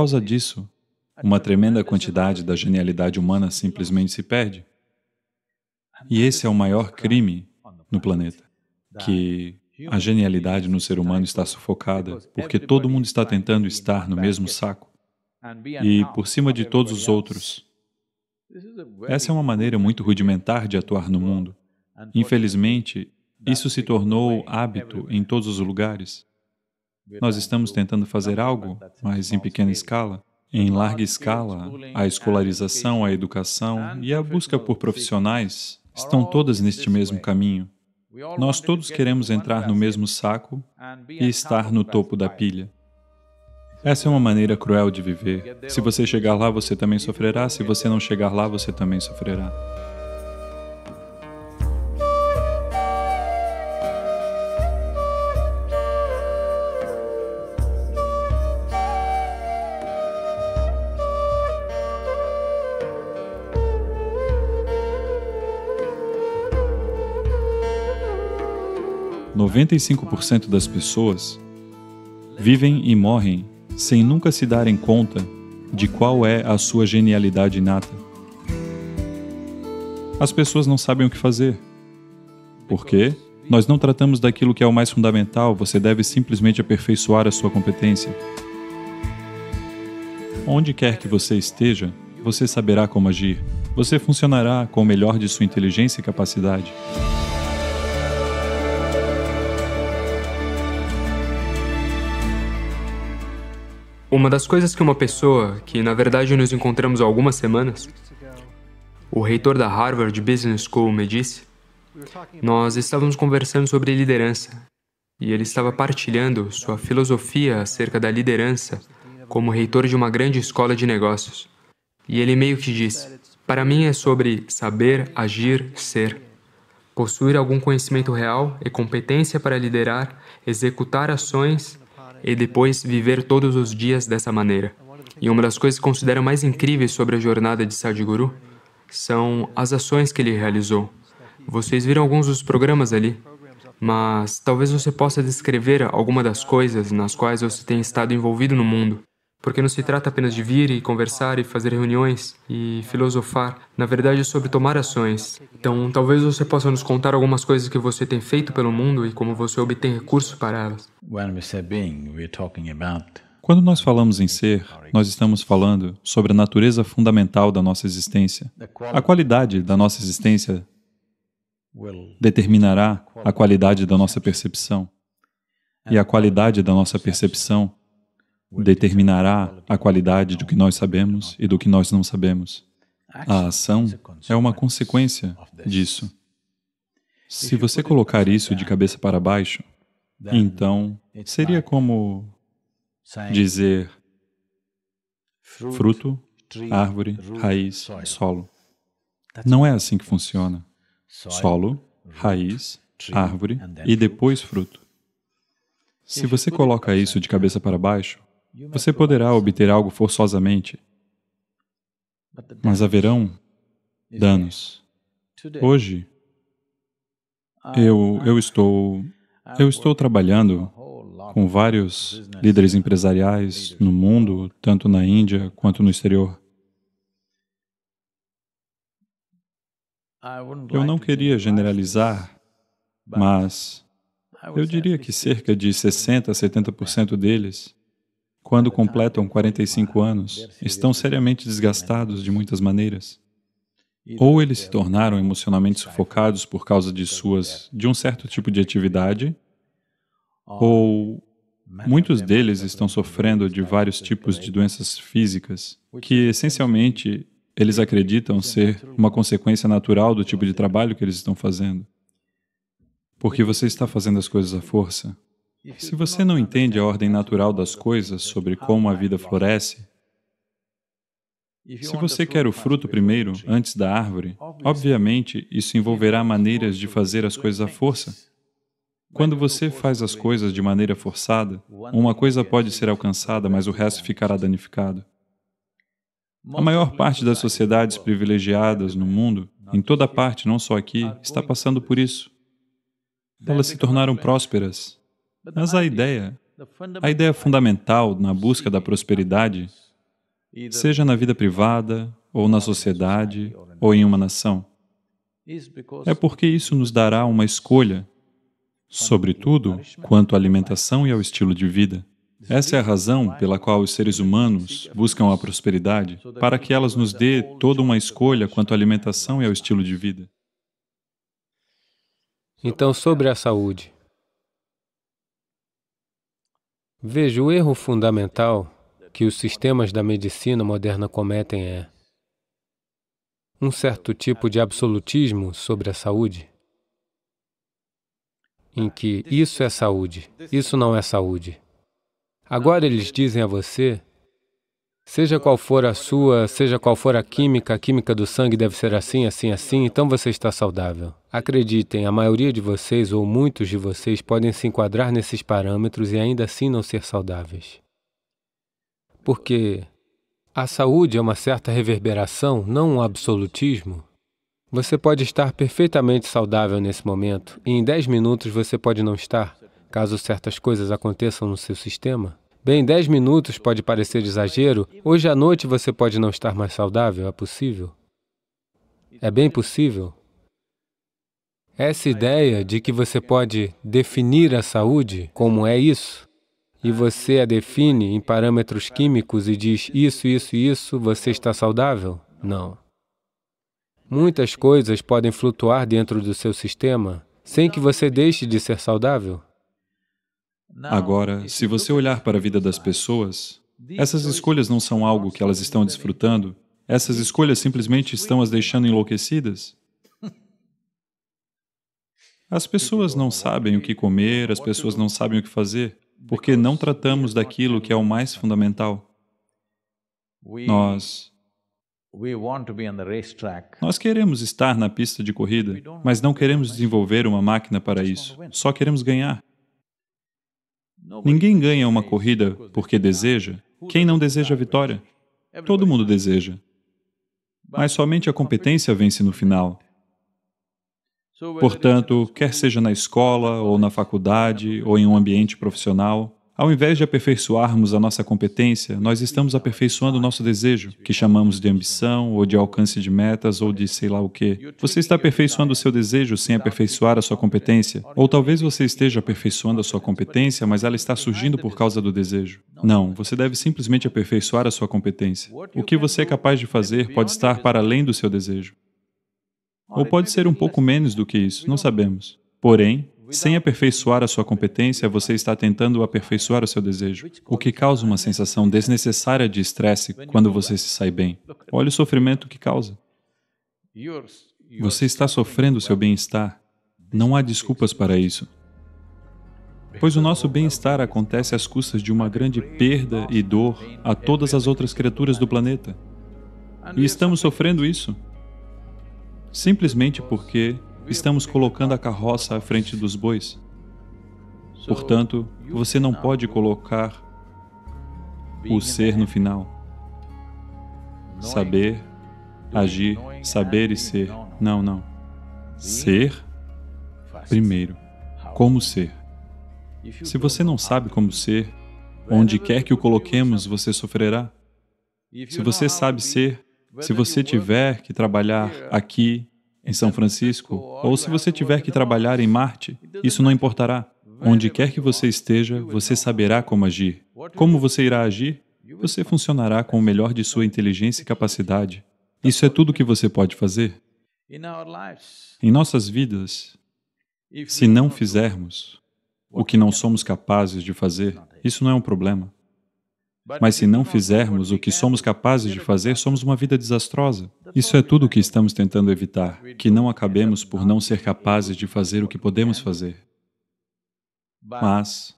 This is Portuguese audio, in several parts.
causa disso, uma tremenda quantidade da genialidade humana simplesmente se perde. E esse é o maior crime no planeta, que a genialidade no ser humano está sufocada porque todo mundo está tentando estar no mesmo saco e por cima de todos os outros. Essa é uma maneira muito rudimentar de atuar no mundo. Infelizmente, isso se tornou hábito em todos os lugares. Nós estamos tentando fazer algo, mas em pequena escala. Em larga escala, a é, escolarização, a educação ah, e a busca por profissionais estão todas neste mesmo caminho. Nós todos queremos entrar no mesmo saco e estar no topo da pilha. Essa é uma maneira cruel de viver. Se você chegar lá, você também sofrerá. Se você não chegar lá, você também sofrerá. 95% das pessoas vivem e morrem sem nunca se darem conta de qual é a sua genialidade inata. As pessoas não sabem o que fazer. Por quê? Nós não tratamos daquilo que é o mais fundamental, você deve simplesmente aperfeiçoar a sua competência. Onde quer que você esteja, você saberá como agir. Você funcionará com o melhor de sua inteligência e capacidade. Uma das coisas que uma pessoa, que na verdade nos encontramos há algumas semanas, o reitor da Harvard Business School me disse, nós estávamos conversando sobre liderança e ele estava partilhando sua filosofia acerca da liderança como reitor de uma grande escola de negócios. E ele meio que disse: Para mim é sobre saber, agir, ser. Possuir algum conhecimento real e competência para liderar, executar ações e depois viver todos os dias dessa maneira. E uma das coisas que considero mais incríveis sobre a jornada de Sadhguru são as ações que ele realizou. Vocês viram alguns dos programas ali, mas talvez você possa descrever alguma das coisas nas quais você tem estado envolvido no mundo. Porque não se trata apenas de vir e conversar e fazer reuniões e filosofar, na verdade é sobre tomar ações. Então, talvez você possa nos contar algumas coisas que você tem feito pelo mundo e como você obtém recursos para elas. Quando nós falamos em ser, nós estamos falando sobre a natureza fundamental da nossa existência. A qualidade da nossa existência determinará a qualidade da nossa percepção. E a qualidade da nossa percepção determinará a qualidade do que nós sabemos e do que nós não sabemos. A ação é uma consequência disso. Se você colocar isso de cabeça para baixo, então seria como dizer fruto, árvore, raiz, solo. Não é assim que funciona. Solo, raiz, árvore e depois fruto. Se você coloca isso de cabeça para baixo, você poderá obter algo forçosamente, mas haverão danos. Hoje, eu, eu, estou, eu estou trabalhando com vários líderes empresariais no mundo, tanto na Índia quanto no exterior. Eu não queria generalizar, mas eu diria que cerca de 60% a 70% deles quando completam 45 anos, estão seriamente desgastados de muitas maneiras. Ou eles se tornaram emocionalmente sufocados por causa de suas, de um certo tipo de atividade, ou muitos deles estão sofrendo de vários tipos de doenças físicas, que essencialmente eles acreditam ser uma consequência natural do tipo de trabalho que eles estão fazendo. Porque você está fazendo as coisas à força, se você não entende a ordem natural das coisas sobre como a vida floresce, se você quer o fruto primeiro, antes da árvore, obviamente isso envolverá maneiras de fazer as coisas à força. Quando você faz as coisas de maneira forçada, uma coisa pode ser alcançada, mas o resto ficará danificado. A maior parte das sociedades privilegiadas no mundo, em toda parte, não só aqui, está passando por isso. Elas se tornaram prósperas, mas a ideia, a ideia fundamental na busca da prosperidade, seja na vida privada, ou na sociedade, ou em uma nação, é porque isso nos dará uma escolha, sobretudo quanto à alimentação e ao estilo de vida. Essa é a razão pela qual os seres humanos buscam a prosperidade, para que elas nos dê toda uma escolha quanto à alimentação e ao estilo de vida. Então, sobre a saúde. Veja, o erro fundamental que os sistemas da medicina moderna cometem é um certo tipo de absolutismo sobre a saúde, em que isso é saúde, isso não é saúde. Agora eles dizem a você Seja qual for a sua, seja qual for a química, a química do sangue deve ser assim, assim, assim, então você está saudável. Acreditem, a maioria de vocês ou muitos de vocês podem se enquadrar nesses parâmetros e ainda assim não ser saudáveis. Porque a saúde é uma certa reverberação, não um absolutismo. Você pode estar perfeitamente saudável nesse momento e em 10 minutos você pode não estar, caso certas coisas aconteçam no seu sistema. Bem, 10 minutos pode parecer exagero. Hoje à noite você pode não estar mais saudável, é possível? É bem possível. Essa ideia de que você pode definir a saúde como é isso, e você a define em parâmetros químicos e diz isso, isso isso, você está saudável? Não. Muitas coisas podem flutuar dentro do seu sistema sem que você deixe de ser saudável. Agora, se você é olhar para a vida das pessoas, essas escolhas não são algo que elas estão desfrutando, essas escolhas simplesmente estão as deixando enlouquecidas. As pessoas não sabem o que comer, as pessoas não sabem o que fazer, porque não tratamos daquilo que é o mais fundamental. Nós nós queremos estar na pista de corrida, mas não queremos desenvolver uma máquina para isso, só queremos ganhar. Ninguém ganha uma corrida porque deseja. Quem não deseja a vitória? Todo mundo deseja. Mas somente a competência vence no final. Portanto, quer seja na escola, ou na faculdade, ou em um ambiente profissional, ao invés de aperfeiçoarmos a nossa competência, nós estamos aperfeiçoando o nosso desejo, que chamamos de ambição, ou de alcance de metas, ou de sei lá o quê. Você está aperfeiçoando o seu desejo sem aperfeiçoar a sua competência. Ou talvez você esteja aperfeiçoando a sua competência, mas ela está surgindo por causa do desejo. Não, você deve simplesmente aperfeiçoar a sua competência. O que você é capaz de fazer pode estar para além do seu desejo. Ou pode ser um pouco menos do que isso, não sabemos. Porém, sem aperfeiçoar a sua competência, você está tentando aperfeiçoar o seu desejo, o que causa uma sensação desnecessária de estresse quando você se sai bem. Olha o sofrimento que causa. Você está sofrendo o seu bem-estar. Não há desculpas para isso. Pois o nosso bem-estar acontece às custas de uma grande perda e dor a todas as outras criaturas do planeta. E estamos sofrendo isso simplesmente porque Estamos colocando a carroça à frente dos bois. Portanto, você não pode colocar o ser no final. Saber, agir, saber e ser. Não, não. Ser primeiro. Como ser? Se você não sabe como ser, onde quer que o coloquemos, você sofrerá. Se você sabe ser, se você tiver que trabalhar aqui, em São Francisco, ou se você tiver que trabalhar em Marte, isso não importará. Onde quer que você esteja, você saberá como agir. Como você irá agir? Você funcionará com o melhor de sua inteligência e capacidade. Isso é tudo o que você pode fazer. Em nossas vidas, se não fizermos o que não somos capazes de fazer, isso não é um problema. Mas se não fizermos o que somos capazes de fazer, somos uma vida desastrosa. Isso é tudo o que estamos tentando evitar, que não acabemos por não ser capazes de fazer o que podemos fazer. Mas,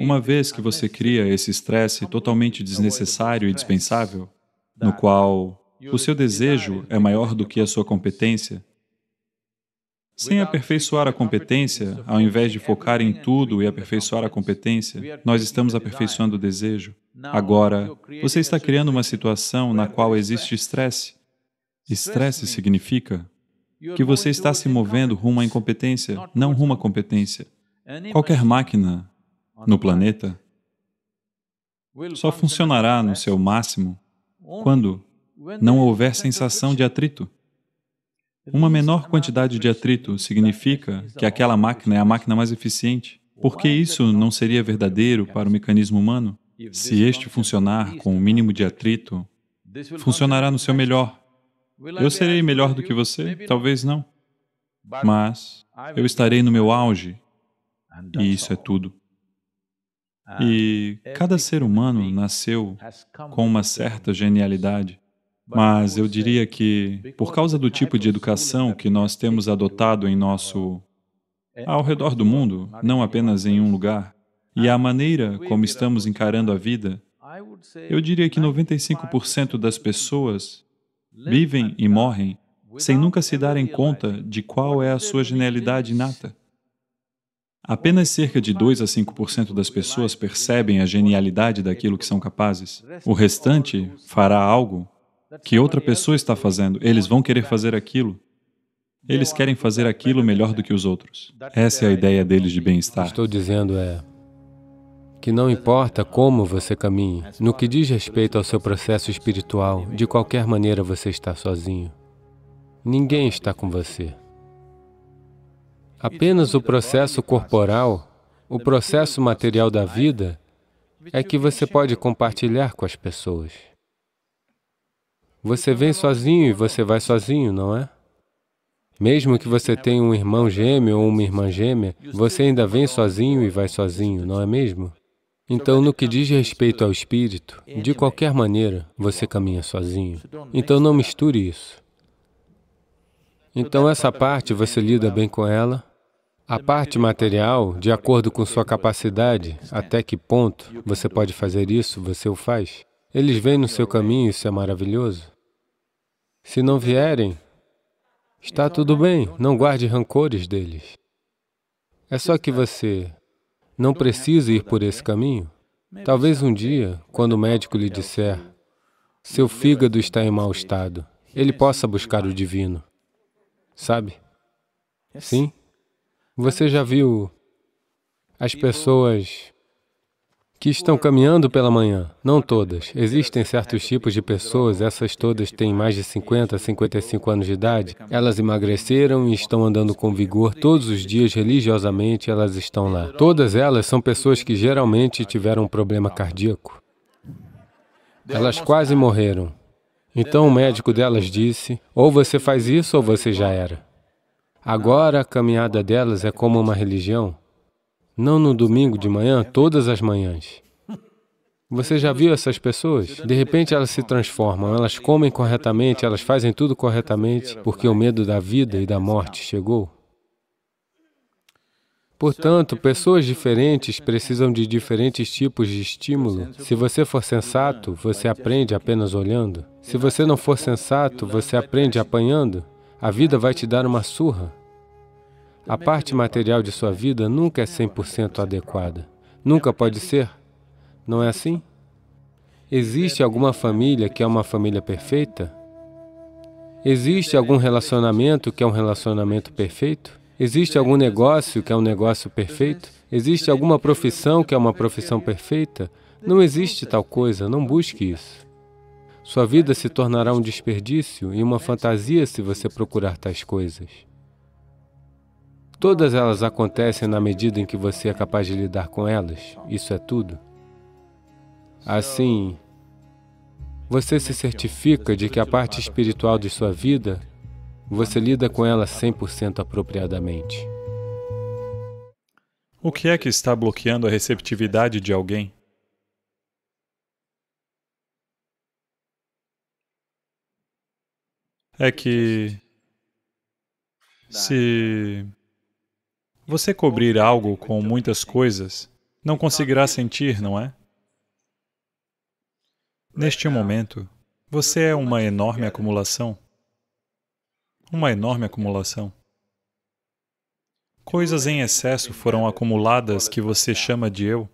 uma vez que você cria esse estresse totalmente desnecessário e dispensável, no qual o seu desejo é maior do que a sua competência, sem aperfeiçoar a competência, ao invés de focar em tudo e aperfeiçoar a competência, nós estamos aperfeiçoando o desejo. Agora, você está criando uma situação na qual existe estresse. Estresse significa que você está se movendo rumo à incompetência, não rumo à competência. Qualquer máquina no planeta só funcionará no seu máximo quando não houver sensação de atrito. Uma menor quantidade de atrito significa que aquela máquina é a máquina mais eficiente. Por que isso não seria verdadeiro para o mecanismo humano? Se este funcionar com o mínimo de atrito, funcionará no seu melhor. Eu serei melhor do que você? Talvez não. Mas eu estarei no meu auge. E isso é tudo. E cada ser humano nasceu com uma certa genialidade. Mas eu diria que, por causa do tipo de educação que nós temos adotado em nosso... ao redor do mundo, não apenas em um lugar, e a maneira como estamos encarando a vida, eu diria que 95% das pessoas vivem e morrem sem nunca se darem conta de qual é a sua genialidade inata. Apenas cerca de 2 a 5% das pessoas percebem a genialidade daquilo que são capazes. O restante fará algo que outra pessoa está fazendo. Eles vão querer fazer aquilo. Eles querem fazer aquilo melhor do que os outros. Essa é a ideia deles de bem-estar. Estou dizendo é que não importa como você caminhe, no que diz respeito ao seu processo espiritual, de qualquer maneira você está sozinho. Ninguém está com você. Apenas o processo corporal, o processo material da vida, é que você pode compartilhar com as pessoas. Você vem sozinho e você vai sozinho, não é? Mesmo que você tenha um irmão gêmeo ou uma irmã gêmea, você ainda vem sozinho e vai sozinho, não é mesmo? Então, no que diz respeito ao espírito, de qualquer maneira, você caminha sozinho. Então, não misture isso. Então, essa parte você lida bem com ela. A parte material, de acordo com sua capacidade, até que ponto você pode fazer isso, você o faz. Eles vêm no seu caminho, isso é maravilhoso. Se não vierem, está tudo bem, não guarde rancores deles. É só que você não precisa ir por esse caminho. Talvez um dia, quando o médico lhe disser, seu fígado está em mau estado, ele possa buscar o divino. Sabe? Sim? Você já viu as pessoas que estão caminhando pela manhã. Não todas. Existem certos tipos de pessoas, essas todas têm mais de 50, 55 anos de idade. Elas emagreceram e estão andando com vigor todos os dias religiosamente, elas estão lá. Todas elas são pessoas que geralmente tiveram um problema cardíaco. Elas quase morreram. Então o médico delas disse, ou você faz isso ou você já era. Agora a caminhada delas é como uma religião. Não no domingo de manhã, todas as manhãs. Você já viu essas pessoas? De repente elas se transformam, elas comem corretamente, elas fazem tudo corretamente, porque o medo da vida e da morte chegou. Portanto, pessoas diferentes precisam de diferentes tipos de estímulo. Se você for sensato, você aprende apenas olhando. Se você não for sensato, você aprende apanhando. A vida vai te dar uma surra. A parte material de sua vida nunca é 100% adequada. Nunca pode ser. Não é assim? Existe alguma família que é uma família perfeita? Existe algum relacionamento que é um relacionamento perfeito? Existe algum negócio que é um negócio perfeito? Existe alguma profissão que é uma profissão perfeita? Não existe tal coisa, não busque isso. Sua vida se tornará um desperdício e uma fantasia se você procurar tais coisas. Todas elas acontecem na medida em que você é capaz de lidar com elas, isso é tudo. Assim, você se certifica de que a parte espiritual de sua vida, você lida com ela 100% apropriadamente. O que é que está bloqueando a receptividade de alguém? É que se você cobrir algo com muitas coisas não conseguirá sentir, não é? Neste momento, você é uma enorme acumulação. Uma enorme acumulação. Coisas em excesso foram acumuladas que você chama de eu.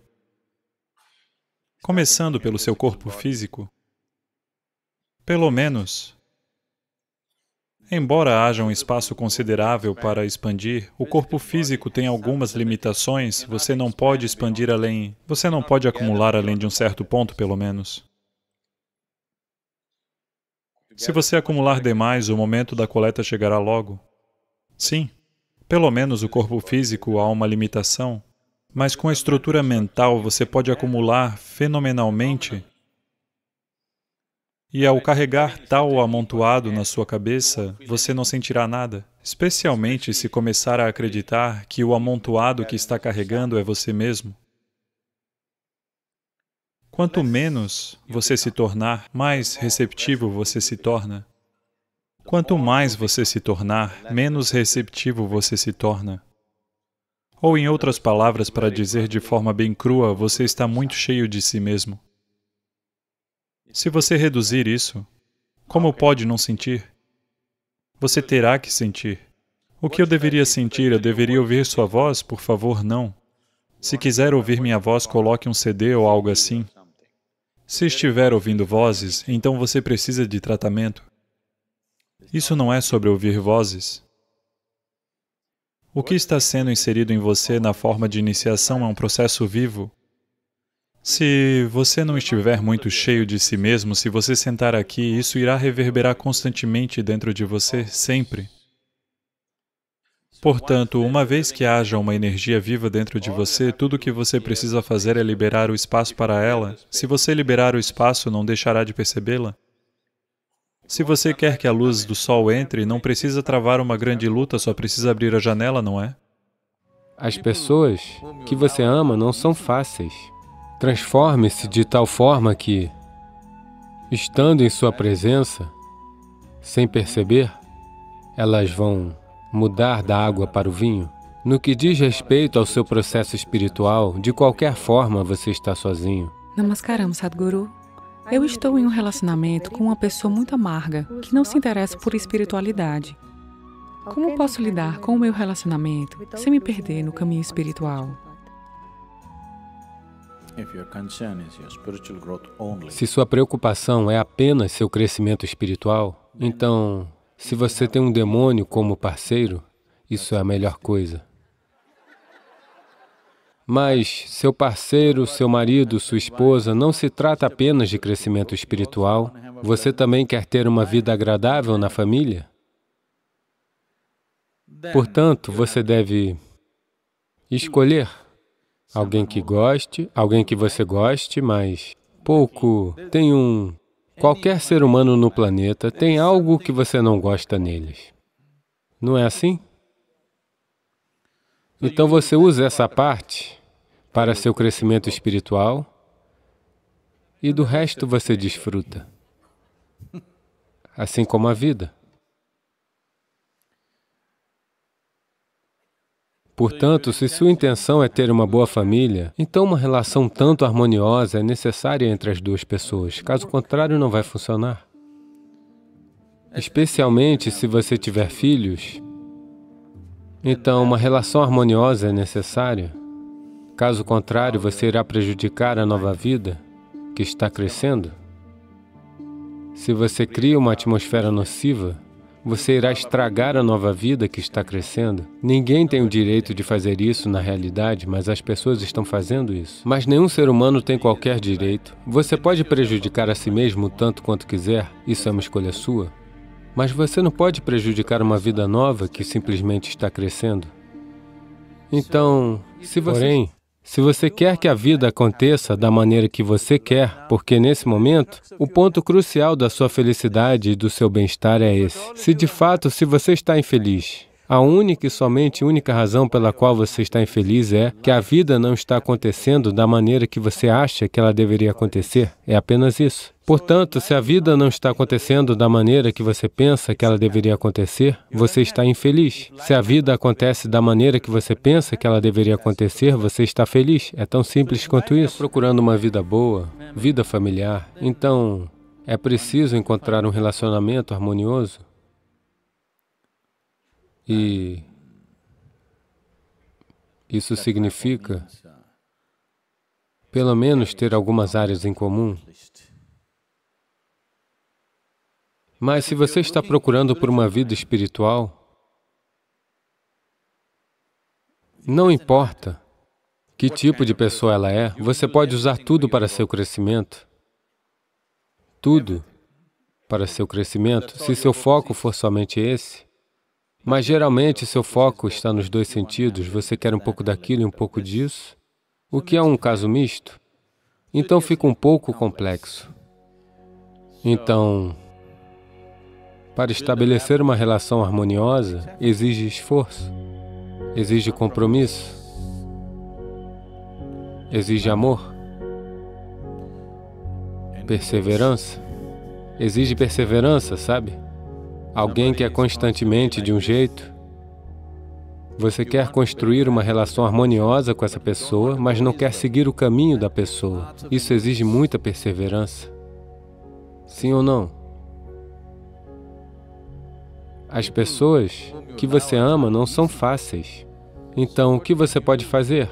Começando pelo seu corpo físico. Pelo menos, Embora haja um espaço considerável para expandir, o corpo físico tem algumas limitações, você não pode expandir além, você não pode acumular além de um certo ponto, pelo menos. Se você acumular demais, o momento da coleta chegará logo. Sim, pelo menos o corpo físico há uma limitação, mas com a estrutura mental você pode acumular fenomenalmente e ao carregar tal amontoado na sua cabeça, você não sentirá nada, especialmente se começar a acreditar que o amontoado que está carregando é você mesmo. Quanto menos você se tornar, mais receptivo você se torna. Quanto mais você se tornar, menos receptivo você se torna. Ou, em outras palavras, para dizer de forma bem crua, você está muito cheio de si mesmo. Se você reduzir isso, como pode não sentir? Você terá que sentir. O que eu deveria sentir? Eu deveria ouvir sua voz? Por favor, não. Se quiser ouvir minha voz, coloque um CD ou algo assim. Se estiver ouvindo vozes, então você precisa de tratamento. Isso não é sobre ouvir vozes. O que está sendo inserido em você na forma de iniciação é um processo vivo. Se você não estiver muito cheio de si mesmo, se você sentar aqui, isso irá reverberar constantemente dentro de você, sempre. Portanto, uma vez que haja uma energia viva dentro de você, tudo o que você precisa fazer é liberar o espaço para ela. Se você liberar o espaço, não deixará de percebê-la. Se você quer que a luz do sol entre, não precisa travar uma grande luta, só precisa abrir a janela, não é? As pessoas que você ama não são fáceis. Transforme-se de tal forma que, estando em sua presença, sem perceber, elas vão mudar da água para o vinho. No que diz respeito ao seu processo espiritual, de qualquer forma você está sozinho. Namaskaram, Sadhguru. Eu estou em um relacionamento com uma pessoa muito amarga, que não se interessa por espiritualidade. Como posso lidar com o meu relacionamento sem me perder no caminho espiritual? Se sua preocupação é apenas seu crescimento espiritual, então, se você tem um demônio como parceiro, isso é a melhor coisa. Mas seu parceiro, seu marido, sua esposa, não se trata apenas de crescimento espiritual. Você também quer ter uma vida agradável na família? Portanto, você deve escolher Alguém que goste, alguém que você goste, mas pouco. Tem um... Qualquer ser humano no planeta tem algo que você não gosta neles. Não é assim? Então você usa essa parte para seu crescimento espiritual e do resto você desfruta, assim como a vida. Portanto, se sua intenção é ter uma boa família, então uma relação tanto harmoniosa é necessária entre as duas pessoas, caso contrário não vai funcionar. Especialmente se você tiver filhos, então uma relação harmoniosa é necessária. Caso contrário, você irá prejudicar a nova vida que está crescendo. Se você cria uma atmosfera nociva, você irá estragar a nova vida que está crescendo. Ninguém tem o direito de fazer isso na realidade, mas as pessoas estão fazendo isso. Mas nenhum ser humano tem qualquer direito. Você pode prejudicar a si mesmo tanto quanto quiser, isso é uma escolha sua. Mas você não pode prejudicar uma vida nova que simplesmente está crescendo. Então, se você... Porém, se você quer que a vida aconteça da maneira que você quer, porque nesse momento, o ponto crucial da sua felicidade e do seu bem-estar é esse. Se de fato, se você está infeliz, a única e somente única razão pela qual você está infeliz é que a vida não está acontecendo da maneira que você acha que ela deveria acontecer. É apenas isso. Portanto, se a vida não está acontecendo da maneira que você pensa que ela deveria acontecer, você está infeliz. Se a vida acontece da maneira que você pensa que ela deveria acontecer, você está feliz. É tão simples quanto isso. Procurando uma vida boa, vida familiar. Então, é preciso encontrar um relacionamento harmonioso e é. isso significa, pelo menos, ter é algumas áreas em comum. Mas se você está procurando por uma vida espiritual, não importa que tipo de pessoa ela é, você pode é usar tudo para seu crescimento. Tudo para seu crescimento, se seu foco for somente esse. Mas geralmente seu foco está nos dois sentidos, você quer um pouco daquilo e um pouco disso, o que é um caso misto. Então fica um pouco complexo. Então, para estabelecer uma relação harmoniosa, exige esforço, exige compromisso, exige amor, perseverança. Exige perseverança, sabe? Alguém que é constantemente de um jeito. Você quer construir uma relação harmoniosa com essa pessoa, mas não quer seguir o caminho da pessoa. Isso exige muita perseverança. Sim ou não? As pessoas que você ama não são fáceis. Então, o que você pode fazer?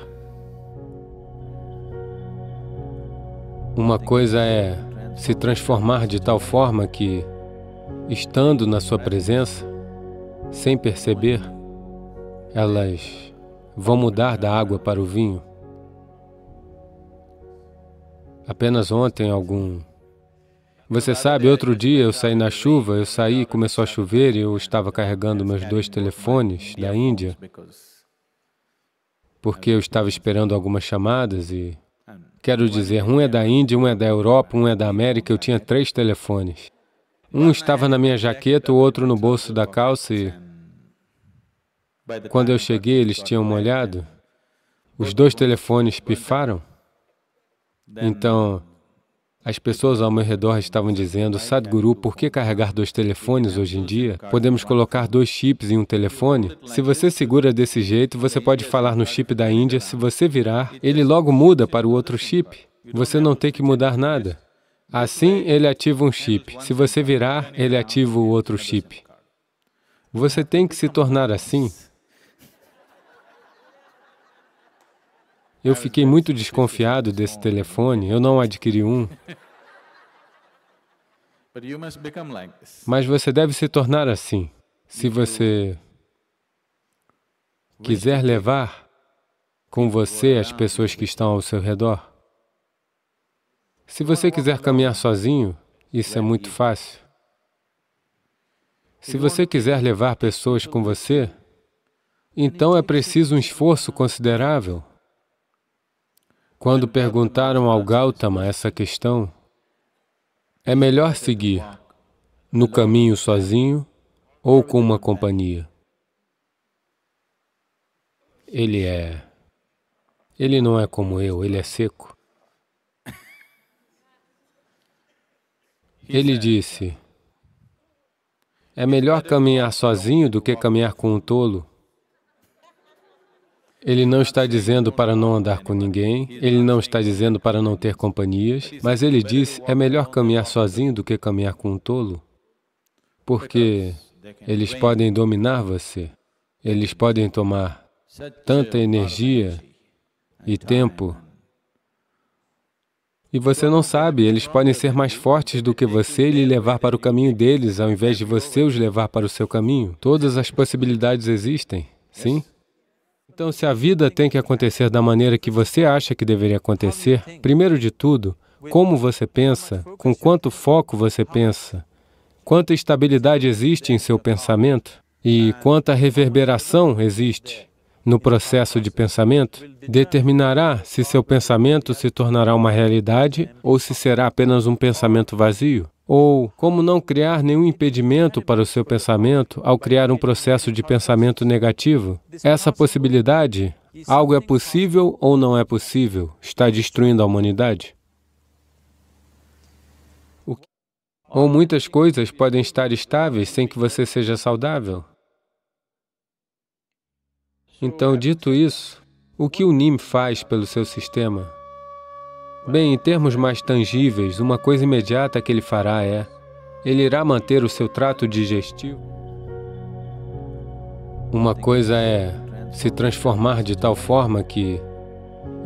Uma coisa é se transformar de tal forma que Estando na sua presença, sem perceber, elas vão mudar da água para o vinho. Apenas ontem algum... Você sabe, outro dia eu saí na chuva, eu saí, começou a chover e eu estava carregando meus dois telefones da Índia, porque eu estava esperando algumas chamadas e... Quero dizer, um é da Índia, um é da Europa, um é da América, eu tinha três telefones. Um estava na minha jaqueta, o outro no bolso da calça e... Quando eu cheguei, eles tinham molhado. Os dois telefones pifaram. Então, as pessoas ao meu redor estavam dizendo, Sadhguru, por que carregar dois telefones hoje em dia? Podemos colocar dois chips em um telefone? Se você segura desse jeito, você pode falar no chip da Índia. Se você virar, ele logo muda para o outro chip. Você não tem que mudar nada. Assim, ele ativa um chip. Se você virar, ele ativa o outro chip. Você tem que se tornar assim. Eu fiquei muito desconfiado desse telefone, eu não adquiri um. Mas você deve se tornar assim. Se você quiser levar com você as pessoas que estão ao seu redor, se você quiser caminhar sozinho, isso é muito fácil. Se você quiser levar pessoas com você, então é preciso um esforço considerável. Quando perguntaram ao Gautama essa questão, é melhor seguir no caminho sozinho ou com uma companhia. Ele é... Ele não é como eu, ele é seco. Ele disse, é melhor caminhar sozinho do que caminhar com um tolo. Ele não está dizendo para não andar com ninguém, ele não está dizendo para não ter companhias, mas ele diz, é melhor caminhar sozinho do que caminhar com um tolo, porque eles podem dominar você, eles podem tomar tanta energia e tempo e você não sabe, eles podem ser mais fortes do que você e lhe levar para o caminho deles, ao invés de você os levar para o seu caminho. Todas as possibilidades existem, sim? Então, se a vida tem que acontecer da maneira que você acha que deveria acontecer, primeiro de tudo, como você pensa, com quanto foco você pensa, quanta estabilidade existe em seu pensamento e quanta reverberação existe no processo de pensamento determinará se seu pensamento se tornará uma realidade ou se será apenas um pensamento vazio. Ou como não criar nenhum impedimento para o seu pensamento ao criar um processo de pensamento negativo? Essa possibilidade, algo é possível ou não é possível, está destruindo a humanidade. Ou muitas coisas podem estar estáveis sem que você seja saudável. Então, dito isso, o que o NIM faz pelo seu sistema? Bem, em termos mais tangíveis, uma coisa imediata que ele fará é: ele irá manter o seu trato digestivo. Uma coisa é se transformar de tal forma que,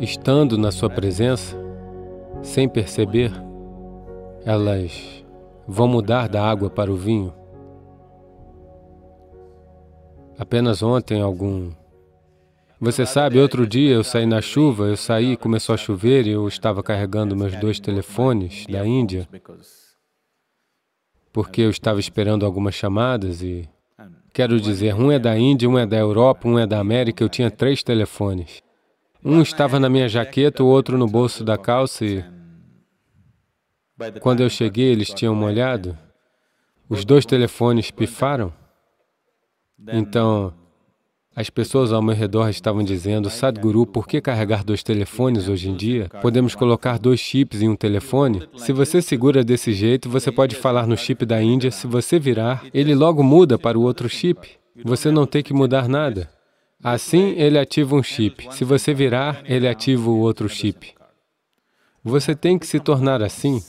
estando na sua presença, sem perceber, elas vão mudar da água para o vinho. Apenas ontem, algum você sabe, outro dia eu saí na chuva, eu saí, começou a chover e eu estava carregando meus dois telefones da Índia, porque eu estava esperando algumas chamadas e... Quero dizer, um é da Índia, um é da Europa, um é da América, eu tinha três telefones. Um estava na minha jaqueta, o outro no bolso da calça e... Quando eu cheguei, eles tinham molhado. Os dois telefones pifaram. Então, as pessoas ao meu redor estavam dizendo, Sadhguru, por que carregar dois telefones hoje em dia? Podemos colocar dois chips em um telefone? Se você segura desse jeito, você pode falar no chip da Índia, se você virar, ele logo muda para o outro chip. Você não tem que mudar nada. Assim, ele ativa um chip. Se você virar, ele ativa o outro chip. Você tem que se tornar assim.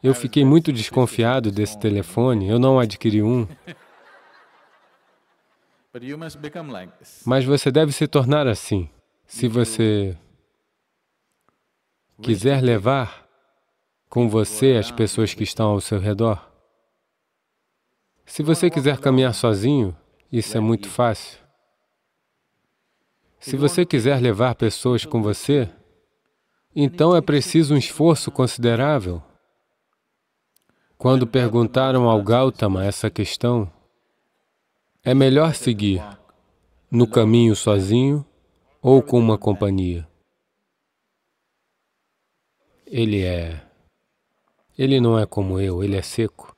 Eu fiquei muito desconfiado desse telefone, eu não adquiri um. Mas você deve se tornar assim. Se você quiser levar com você as pessoas que estão ao seu redor, se você quiser caminhar sozinho, isso é muito fácil. Se você quiser levar pessoas com você, então é preciso um esforço considerável. Quando perguntaram ao Gautama essa questão, é melhor seguir no caminho sozinho ou com uma companhia? Ele é... Ele não é como eu, ele é seco.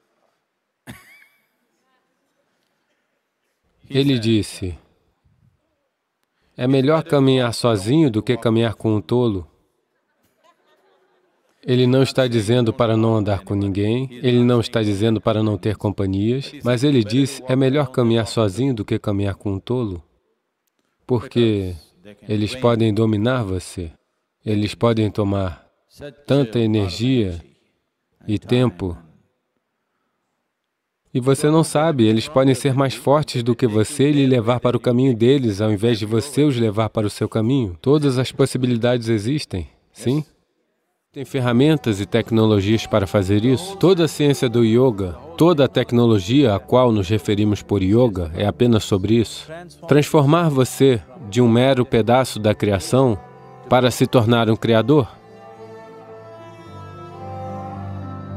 Ele disse, é melhor caminhar sozinho do que caminhar com um tolo. Ele não está dizendo para não andar com ninguém, ele não está dizendo para não ter companhias, mas ele diz, é melhor caminhar sozinho do que caminhar com um tolo, porque eles podem dominar você, eles podem tomar tanta energia e tempo e você não sabe, eles podem ser mais fortes do que você e lhe levar para o caminho deles, ao invés de você os levar para o seu caminho. Todas as possibilidades existem, sim? Tem ferramentas e tecnologias para fazer isso? Toda a ciência do yoga, toda a tecnologia a qual nos referimos por yoga, é apenas sobre isso. Transformar você de um mero pedaço da criação para se tornar um criador.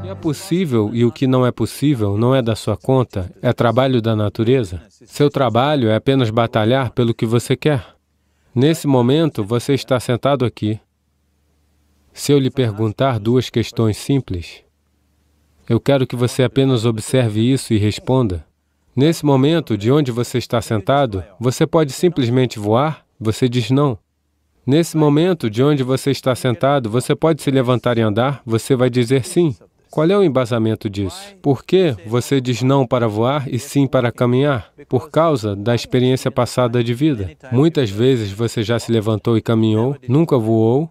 é possível e o que não é possível não é da sua conta, é trabalho da natureza. Seu trabalho é apenas batalhar pelo que você quer. Nesse momento, você está sentado aqui, se eu lhe perguntar duas questões simples, eu quero que você apenas observe isso e responda. Nesse momento, de onde você está sentado, você pode simplesmente voar? Você diz não. Nesse momento, de onde você está sentado, você pode se levantar e andar? Você vai dizer sim. Qual é o embasamento disso? Por que você diz não para voar e sim para caminhar? Por causa da experiência passada de vida. Muitas vezes você já se levantou e caminhou, nunca voou,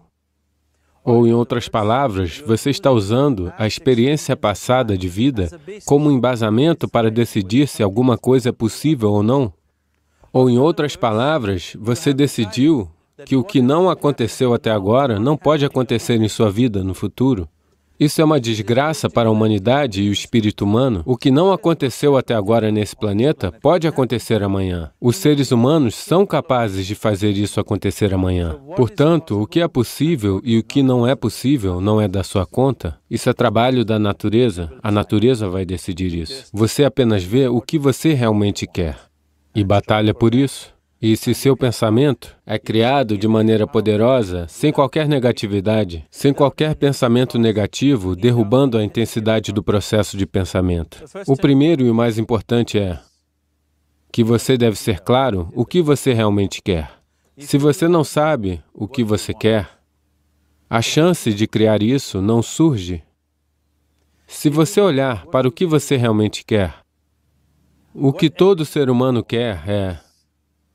ou, em outras palavras, você está usando a experiência passada de vida como embasamento para decidir se alguma coisa é possível ou não. Ou, em outras palavras, você decidiu que o que não aconteceu até agora não pode acontecer em sua vida no futuro. Isso é uma desgraça para a humanidade e o espírito humano. O que não aconteceu até agora nesse planeta pode acontecer amanhã. Os seres humanos são capazes de fazer isso acontecer amanhã. Portanto, o que é possível e o que não é possível não é da sua conta. Isso é trabalho da natureza. A natureza vai decidir isso. Você apenas vê o que você realmente quer e batalha por isso. E se seu pensamento é criado de maneira poderosa, sem qualquer negatividade, sem qualquer pensamento negativo, derrubando a intensidade do processo de pensamento. O primeiro e o mais importante é que você deve ser claro o que você realmente quer. Se você não sabe o que você quer, a chance de criar isso não surge. Se você olhar para o que você realmente quer, o que todo ser humano quer é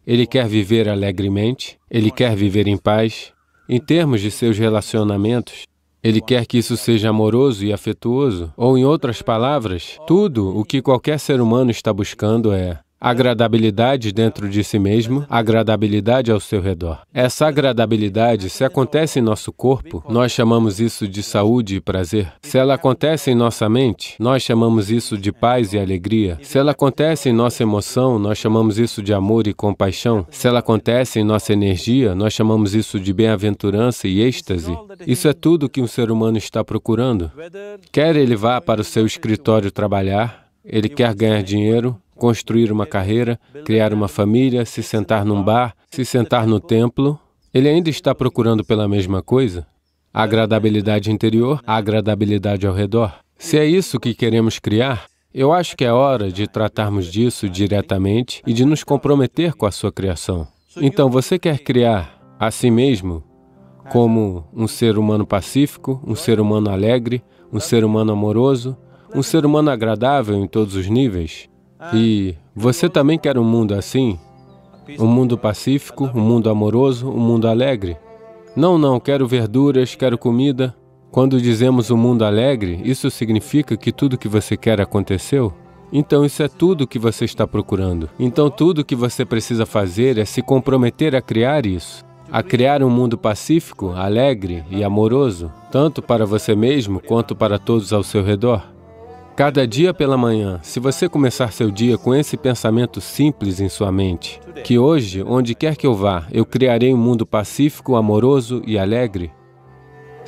ele quer viver alegremente, ele quer viver em paz. Em termos de seus relacionamentos, ele quer que isso seja amoroso e afetuoso, ou em outras palavras, tudo o que qualquer ser humano está buscando é Agradabilidade dentro de si mesmo, agradabilidade ao seu redor. Essa agradabilidade, se acontece em nosso corpo, nós chamamos isso de saúde e prazer. Se ela acontece em nossa mente, nós chamamos isso de paz e alegria. Se ela acontece em nossa emoção, nós chamamos isso de amor e compaixão. Se ela acontece em nossa energia, nós chamamos isso de bem-aventurança e êxtase. Isso é tudo que um ser humano está procurando. Quer ele vá para o seu escritório trabalhar, ele quer ganhar dinheiro, construir uma carreira, criar uma família, se sentar num bar, se sentar no templo, ele ainda está procurando pela mesma coisa? A agradabilidade interior, a agradabilidade ao redor. Se é isso que queremos criar, eu acho que é hora de tratarmos disso diretamente e de nos comprometer com a sua criação. Então, você quer criar a si mesmo como um ser humano pacífico, um ser humano alegre, um ser humano amoroso, um ser humano agradável em todos os níveis? E você também quer um mundo assim? Um mundo pacífico, um mundo amoroso, um mundo alegre? Não, não, quero verduras, quero comida. Quando dizemos um mundo alegre, isso significa que tudo que você quer aconteceu? Então isso é tudo que você está procurando. Então tudo que você precisa fazer é se comprometer a criar isso, a criar um mundo pacífico, alegre e amoroso, tanto para você mesmo quanto para todos ao seu redor. Cada dia pela manhã, se você começar seu dia com esse pensamento simples em sua mente, que hoje, onde quer que eu vá, eu criarei um mundo pacífico, amoroso e alegre,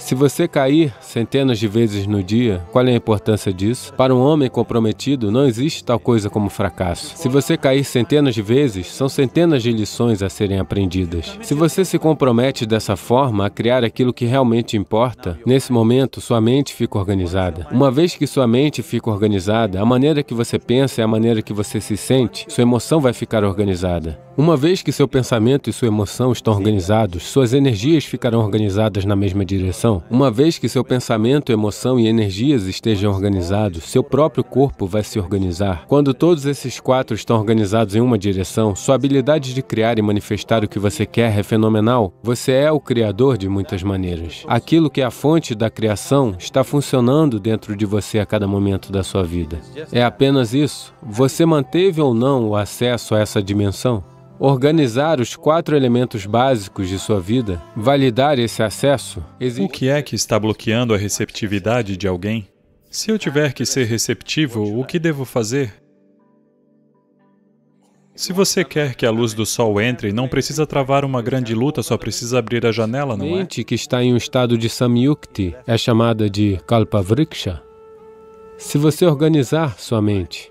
se você cair centenas de vezes no dia, qual é a importância disso? Para um homem comprometido, não existe tal coisa como fracasso. Se você cair centenas de vezes, são centenas de lições a serem aprendidas. Se você se compromete dessa forma a criar aquilo que realmente importa, nesse momento sua mente fica organizada. Uma vez que sua mente fica organizada, a maneira que você pensa é a maneira que você se sente, sua emoção vai ficar organizada. Uma vez que seu pensamento e sua emoção estão organizados, suas energias ficarão organizadas na mesma direção. Uma vez que seu pensamento, emoção e energias estejam organizados, seu próprio corpo vai se organizar. Quando todos esses quatro estão organizados em uma direção, sua habilidade de criar e manifestar o que você quer é fenomenal. Você é o criador de muitas maneiras. Aquilo que é a fonte da criação está funcionando dentro de você a cada momento da sua vida. É apenas isso. Você manteve ou não o acesso a essa dimensão? organizar os quatro elementos básicos de sua vida, validar esse acesso. O que é que está bloqueando a receptividade de alguém? Se eu tiver que ser receptivo, o que devo fazer? Se você quer que a luz do sol entre, não precisa travar uma grande luta, só precisa abrir a janela, não é? A mente que está em um estado de samyukti é chamada de kalpavriksha. Se você organizar sua mente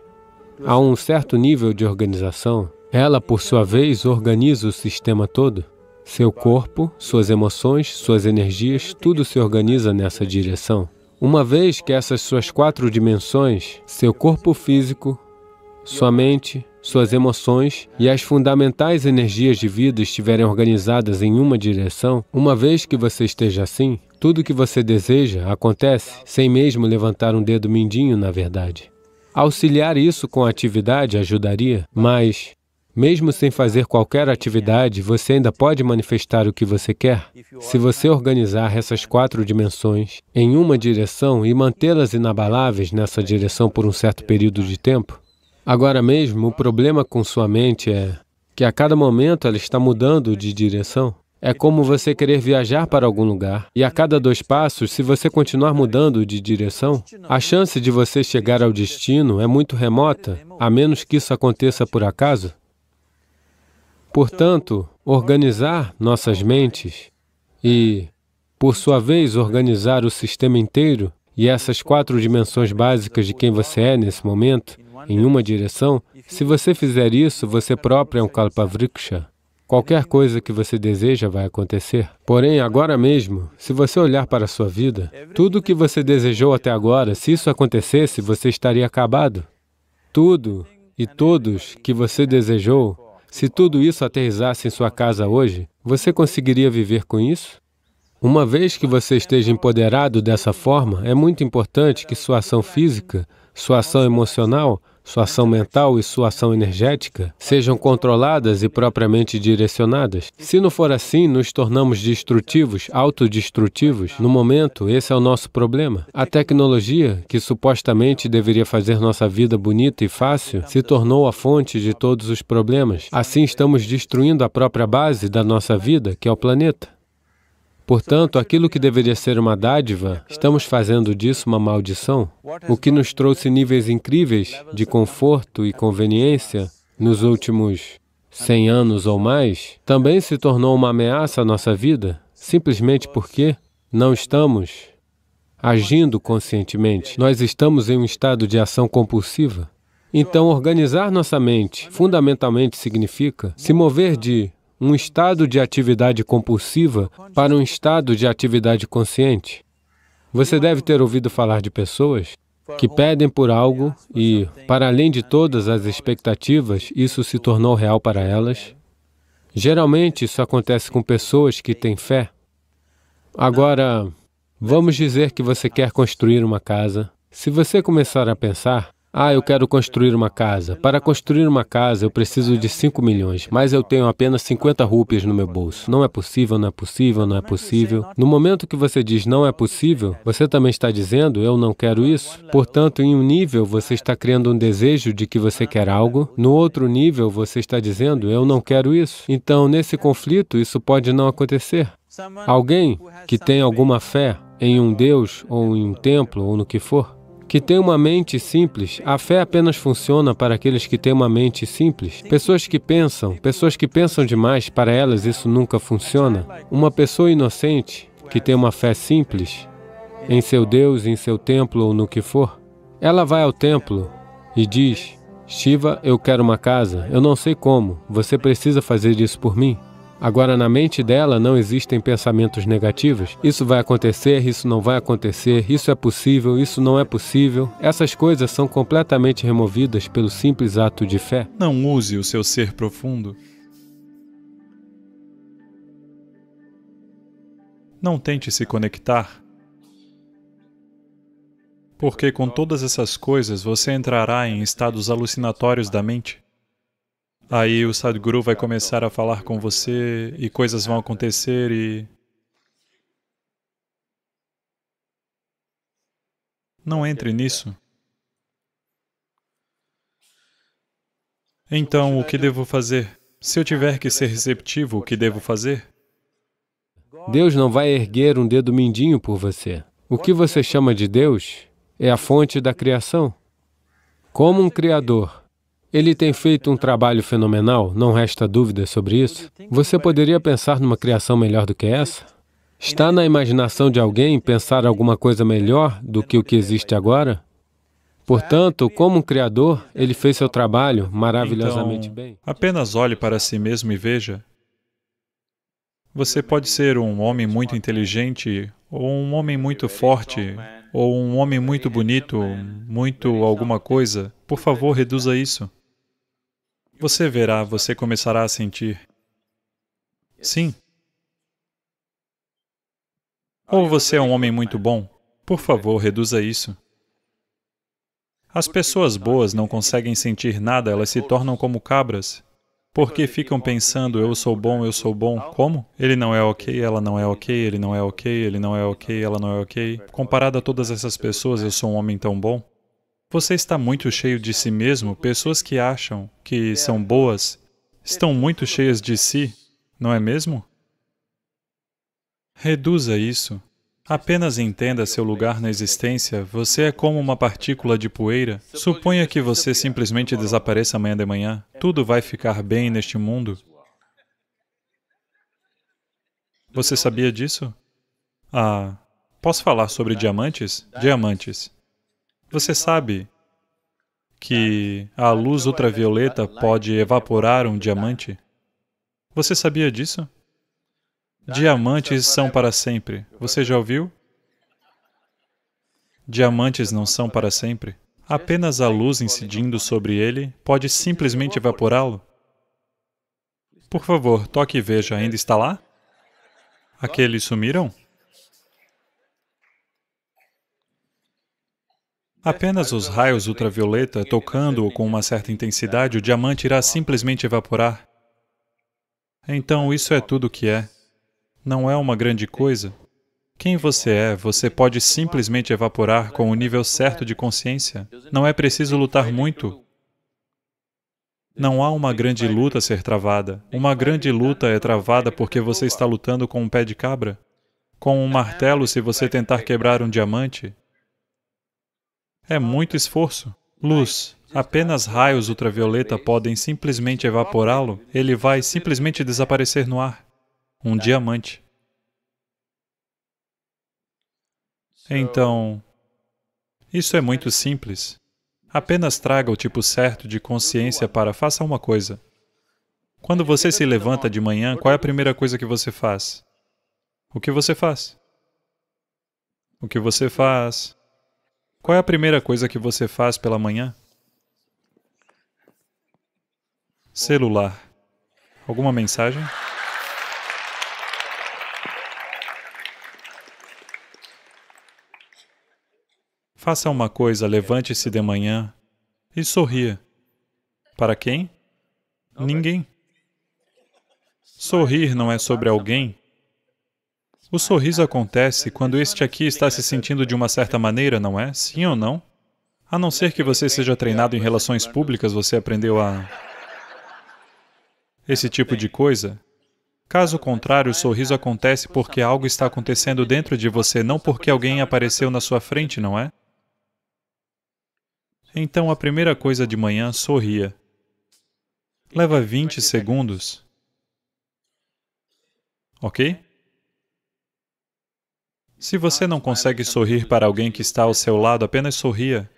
a um certo nível de organização, ela, por sua vez, organiza o sistema todo. Seu corpo, suas emoções, suas energias, tudo se organiza nessa direção. Uma vez que essas suas quatro dimensões, seu corpo físico, sua mente, suas emoções e as fundamentais energias de vida estiverem organizadas em uma direção, uma vez que você esteja assim, tudo que você deseja acontece sem mesmo levantar um dedo mindinho, na verdade. Auxiliar isso com atividade ajudaria, mas mesmo sem fazer qualquer atividade, você ainda pode manifestar o que você quer. Se você organizar essas quatro dimensões em uma direção e mantê-las inabaláveis nessa direção por um certo período de tempo, agora mesmo o problema com sua mente é que a cada momento ela está mudando de direção. É como você querer viajar para algum lugar, e a cada dois passos, se você continuar mudando de direção, a chance de você chegar ao destino é muito remota, a menos que isso aconteça por acaso. Portanto, organizar nossas mentes e, por sua vez, organizar o sistema inteiro e essas quatro dimensões básicas de quem você é nesse momento, em uma direção, se você fizer isso, você próprio é um Kalpavriksha. Qualquer coisa que você deseja vai acontecer. Porém, agora mesmo, se você olhar para a sua vida, tudo o que você desejou até agora, se isso acontecesse, você estaria acabado. Tudo e todos que você desejou se tudo isso aterrizasse em sua casa hoje, você conseguiria viver com isso? Uma vez que você esteja empoderado dessa forma, é muito importante que sua ação física, sua ação emocional, sua ação mental e sua ação energética sejam controladas e propriamente direcionadas. Se não for assim, nos tornamos destrutivos, autodestrutivos. No momento, esse é o nosso problema. A tecnologia, que supostamente deveria fazer nossa vida bonita e fácil, se tornou a fonte de todos os problemas. Assim, estamos destruindo a própria base da nossa vida, que é o planeta. Portanto, aquilo que deveria ser uma dádiva, estamos fazendo disso uma maldição. O que nos trouxe níveis incríveis de conforto e conveniência nos últimos 100 anos ou mais, também se tornou uma ameaça à nossa vida, simplesmente porque não estamos agindo conscientemente. Nós estamos em um estado de ação compulsiva. Então, organizar nossa mente fundamentalmente significa se mover de um estado de atividade compulsiva para um estado de atividade consciente. Você deve ter ouvido falar de pessoas que pedem por algo e, para além de todas as expectativas, isso se tornou real para elas. Geralmente, isso acontece com pessoas que têm fé. Agora, vamos dizer que você quer construir uma casa. Se você começar a pensar, ah, eu quero construir uma casa. Para construir uma casa, eu preciso de 5 milhões, mas eu tenho apenas 50 rúpias no meu bolso. Não é possível, não é possível, não é possível. No momento que você diz não é possível, você também está dizendo eu não quero isso. Portanto, em um nível, você está criando um desejo de que você quer algo. No outro nível, você está dizendo eu não quero isso. Então, nesse conflito, isso pode não acontecer. Alguém que tem alguma fé em um Deus, ou em um templo, ou no que for, que tem uma mente simples. A fé apenas funciona para aqueles que têm uma mente simples. Pessoas que pensam, pessoas que pensam demais, para elas isso nunca funciona. Uma pessoa inocente, que tem uma fé simples, em seu Deus, em seu templo ou no que for, ela vai ao templo e diz, Shiva, eu quero uma casa, eu não sei como, você precisa fazer isso por mim. Agora, na mente dela não existem pensamentos negativos. Isso vai acontecer, isso não vai acontecer, isso é possível, isso não é possível. Essas coisas são completamente removidas pelo simples ato de fé. Não use o seu ser profundo. Não tente se conectar. Porque com todas essas coisas você entrará em estados alucinatórios da mente. Aí o Sadhguru vai começar a falar com você e coisas vão acontecer e... Não entre nisso. Então, o que devo fazer? Se eu tiver que ser receptivo, o que devo fazer? Deus não vai erguer um dedo mindinho por você. O que você chama de Deus é a fonte da criação. Como um criador, ele tem feito um trabalho fenomenal, não resta dúvida sobre isso. Você poderia pensar numa criação melhor do que essa? Está na imaginação de alguém pensar alguma coisa melhor do que o que existe agora? Portanto, como um criador, ele fez seu trabalho maravilhosamente então, bem. Apenas olhe para si mesmo e veja. Você pode ser um homem muito inteligente, ou um homem muito forte, ou um homem muito bonito, muito alguma coisa. Por favor, reduza isso. Você verá, você começará a sentir. Sim. Ou você é um homem muito bom. Por favor, reduza isso. As pessoas boas não conseguem sentir nada, elas se tornam como cabras. Porque ficam pensando, eu sou bom, eu sou bom. Como? Ele não é ok, ela não é ok, ele não é ok, ele não é ok, ela não é ok. Comparado a todas essas pessoas, eu sou um homem tão bom. Você está muito cheio de si mesmo. Pessoas que acham que são boas estão muito cheias de si, não é mesmo? Reduza isso. Apenas entenda seu lugar na existência. Você é como uma partícula de poeira. Suponha que você simplesmente desapareça amanhã de manhã. Tudo vai ficar bem neste mundo. Você sabia disso? Ah, posso falar sobre diamantes? Diamantes. Você sabe que a luz ultravioleta pode evaporar um diamante? Você sabia disso? Diamantes são para sempre. Você já ouviu? Diamantes não são para sempre. Apenas a luz incidindo sobre ele pode simplesmente evaporá-lo. Por favor, toque e veja, ainda está lá? Aqueles sumiram? Apenas os raios ultravioleta tocando-o com uma certa intensidade, o diamante irá simplesmente evaporar. Então, isso é tudo o que é. Não é uma grande coisa. Quem você é, você pode simplesmente evaporar com o nível certo de consciência. Não é preciso lutar muito. Não há uma grande luta a ser travada. Uma grande luta é travada porque você está lutando com um pé de cabra. Com um martelo, se você tentar quebrar um diamante, é muito esforço. Luz, apenas raios ultravioleta podem simplesmente evaporá-lo, ele vai simplesmente desaparecer no ar. Um diamante. Então, isso é muito simples. Apenas traga o tipo certo de consciência para faça uma coisa. Quando você se levanta de manhã, qual é a primeira coisa que você faz? O que você faz? O que você faz? Qual é a primeira coisa que você faz pela manhã? Celular. Alguma mensagem? Faça uma coisa, levante-se de manhã e sorria. Para quem? Ninguém. Sorrir não é sobre alguém, o sorriso acontece quando este aqui está se sentindo de uma certa maneira, não é? Sim ou não? A não ser que você seja treinado em relações públicas, você aprendeu a. esse tipo de coisa. Caso contrário, o sorriso acontece porque algo está acontecendo dentro de você, não porque alguém apareceu na sua frente, não é? Então, a primeira coisa de manhã, sorria. Leva 20 segundos. Ok? Se você não consegue sorrir para alguém que está ao seu lado, apenas sorria.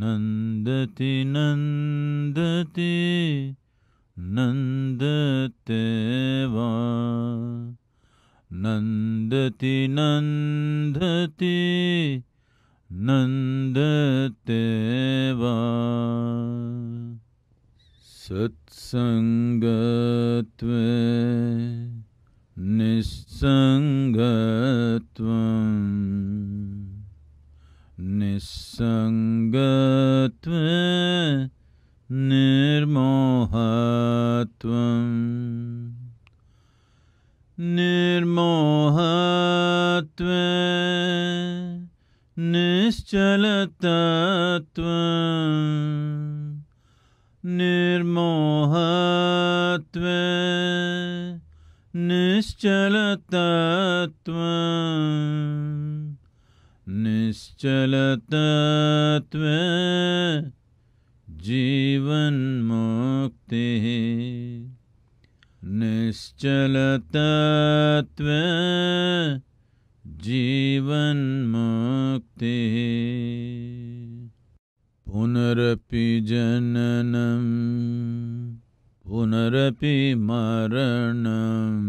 नन्दति नन्दति नंदते वा नन्दति नन्दति नन्दते वा निस्सङ्गत्व निर्मोहत्वम् निर्मोहत्व निश्चलतत्व निर्मोहत्व निश्चलतत्व निश्चलतत्वे जीवन्मुक्तिः मोक्ते जीवन्मुक्तिः पुनरपि जननं पुनरपि मरणम्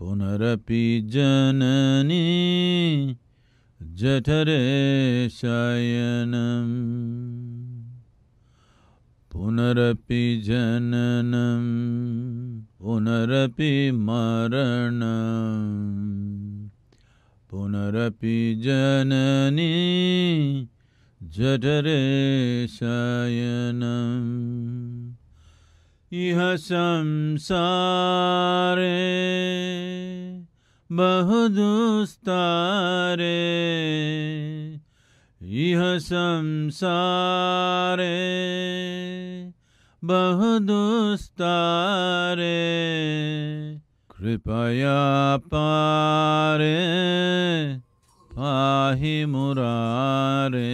पुनरपि जननी जठरे शयनं पुनरपि जननं पुनरपि मरणम् पुनरपि जननी जठरे शयनम् यह संसार बहुदुस्तार यह संसार बहुदुस्तार कृपया पारे पाहि मुरारे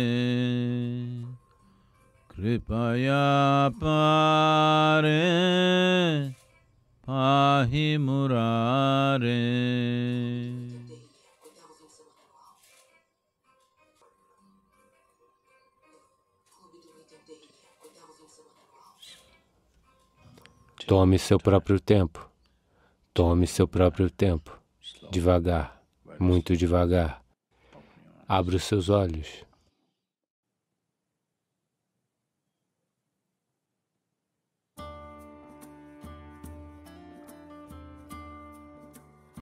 कृपया पारे पाहि मुरारे Tome seu próprio tempo. Tome seu próprio tempo. Devagar, muito devagar. Abra os seus olhos.